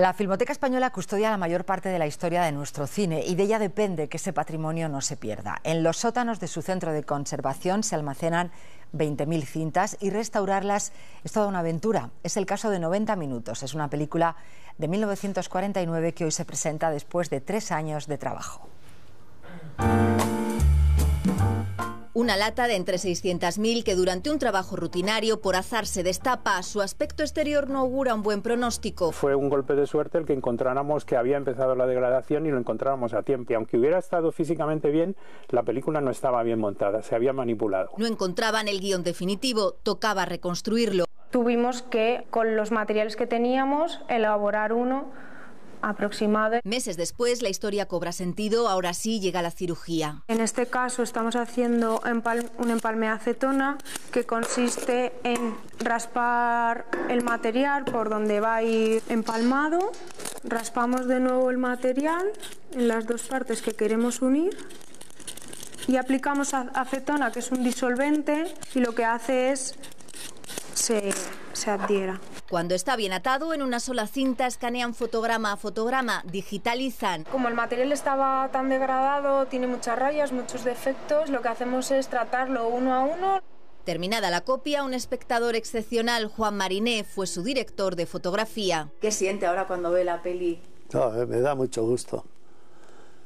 La Filmoteca Española custodia la mayor parte de la historia de nuestro cine y de ella depende que ese patrimonio no se pierda. En los sótanos de su centro de conservación se almacenan 20.000 cintas y restaurarlas es toda una aventura. Es el caso de 90 Minutos. Es una película de 1949 que hoy se presenta después de tres años de trabajo. Una lata de entre 600.000 que durante un trabajo rutinario por azar se destapa, su aspecto exterior no augura un buen pronóstico. Fue un golpe de suerte el que encontráramos que había empezado la degradación y lo encontráramos a tiempo. Y aunque hubiera estado físicamente bien, la película no estaba bien montada, se había manipulado. No encontraban el guión definitivo, tocaba reconstruirlo. Tuvimos que, con los materiales que teníamos, elaborar uno Meses después, la historia cobra sentido, ahora sí llega la cirugía. En este caso estamos haciendo un empalme acetona que consiste en raspar el material por donde va a ir empalmado, raspamos de nuevo el material en las dos partes que queremos unir y aplicamos acetona, que es un disolvente, y lo que hace es se, se adhiera. Cuando está bien atado en una sola cinta, escanean fotograma a fotograma, digitalizan. Como el material estaba tan degradado, tiene muchas rayas, muchos defectos, lo que hacemos es tratarlo uno a uno. Terminada la copia, un espectador excepcional, Juan Mariné, fue su director de fotografía. ¿Qué siente ahora cuando ve la peli? me da mucho gusto.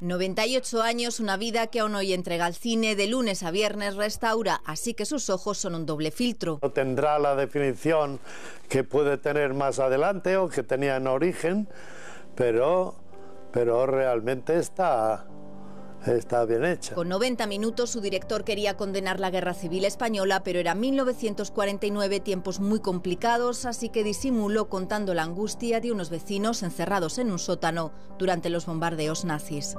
98 años, una vida que aún hoy entrega al cine, de lunes a viernes restaura, así que sus ojos son un doble filtro. No Tendrá la definición que puede tener más adelante o que tenía en origen, pero, pero realmente está Está bien hecha. Con 90 minutos, su director quería condenar la guerra civil española, pero era 1949, tiempos muy complicados, así que disimuló contando la angustia de unos vecinos encerrados en un sótano durante los bombardeos nazis.